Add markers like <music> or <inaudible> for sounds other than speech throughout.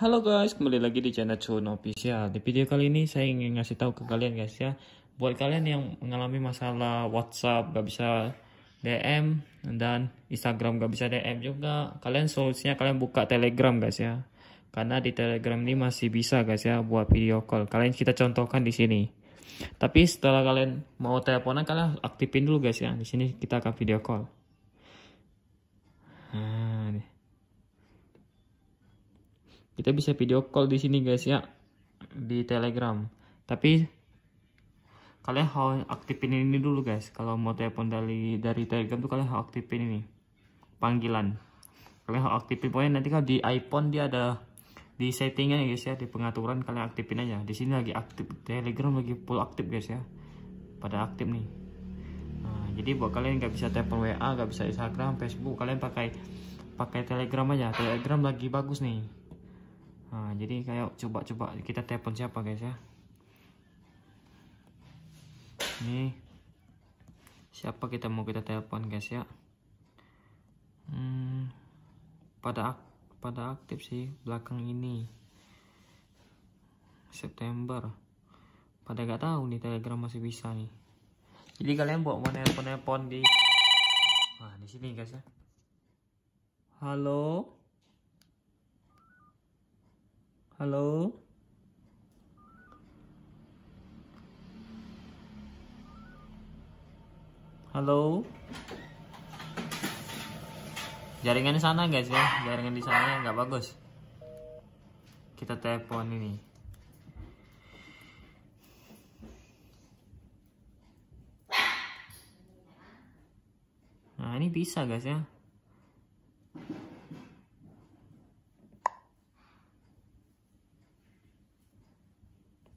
Halo guys, kembali lagi di channel Chun Official. Di video kali ini saya ingin ngasih tahu ke kalian guys ya, buat kalian yang mengalami masalah WhatsApp gak bisa DM dan Instagram gak bisa DM juga, kalian solusinya kalian buka Telegram guys ya. Karena di Telegram ini masih bisa guys ya buat video call. Kalian kita contohkan di sini. Tapi setelah kalian mau teleponan kalian aktifin dulu guys ya. Di sini kita akan video call. kita bisa video call di sini guys ya di telegram tapi kalian harus aktifin ini dulu guys kalau mau telepon dari dari telegram tuh kalian harus aktifin ini panggilan kalian harus aktifin pokoknya nanti kalau di iphone dia ada di settingnya ya guys ya di pengaturan kalian aktifin aja di sini lagi aktif telegram lagi full aktif guys ya pada aktif nih nah, jadi buat kalian nggak bisa telepon wa nggak bisa instagram facebook kalian pakai pakai telegram aja telegram lagi bagus nih Nah, jadi kayak coba-coba kita telepon siapa guys ya. Ini siapa kita mau kita telepon guys ya. Hmm, pada ak pada aktif sih belakang ini September. Pada gak tahu nih Telegram masih bisa nih. Jadi kalian buat mau telepon-telepon di Wah, di sini guys ya. Halo. Halo? Halo? Jaringan di sana guys ya, jaringan di sana nggak bagus. Kita telepon ini. Nah ini bisa guys ya.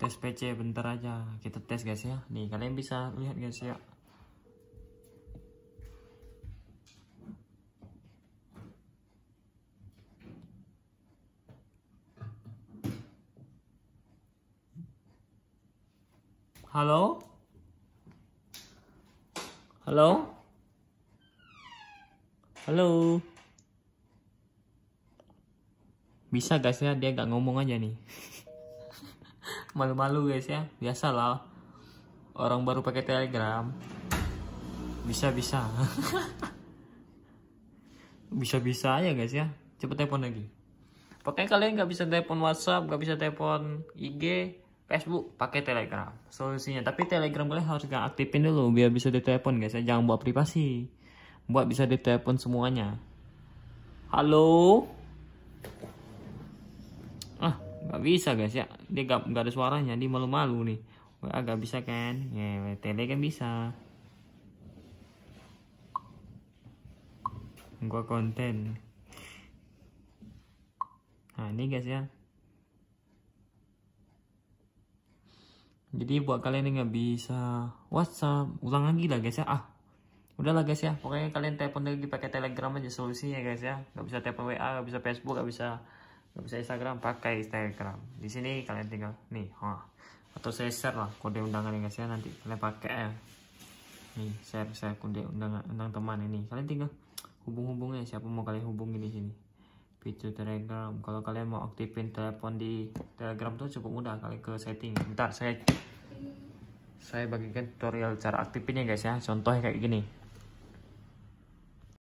tes PC bentar aja kita tes guys ya nih kalian bisa lihat guys ya Halo? Halo? Halo? Bisa guys ya, dia nggak ngomong aja nih. <laughs> malu-malu guys ya biasalah orang baru pakai telegram bisa-bisa <laughs> bisa-bisa aja guys ya cepet telepon lagi pokoknya kalian nggak bisa telepon WhatsApp nggak bisa telepon IG Facebook pakai Telegram solusinya tapi Telegram kalian harus gak aktifin dulu biar bisa ditelepon guys ya jangan buat privasi buat bisa ditelepon semuanya halo ah nggak bisa guys ya dia gak, gak ada suaranya dia malu-malu nih WA bisa kan ya tele kan bisa gua konten nah ini guys ya jadi buat kalian yang nggak bisa WhatsApp ulang lagi lah guys ya ah udahlah guys ya pokoknya kalian telepon lagi pakai telegram aja solusinya guys ya gak bisa telepon WA gak bisa Facebook gak bisa nggak bisa Instagram pakai Instagram di sini kalian tinggal nih ha. atau saya share lah kode undangan yang saya nanti kalian pakai ya nih share share kode undangan undang teman ini kalian tinggal hubung hubungnya siapa mau kalian hubungi di sini fitur telegram kalau kalian mau aktifin telepon di telegram tuh cukup mudah kalian ke setting bentar saya saya bagikan tutorial cara aktifinnya guys ya contohnya kayak gini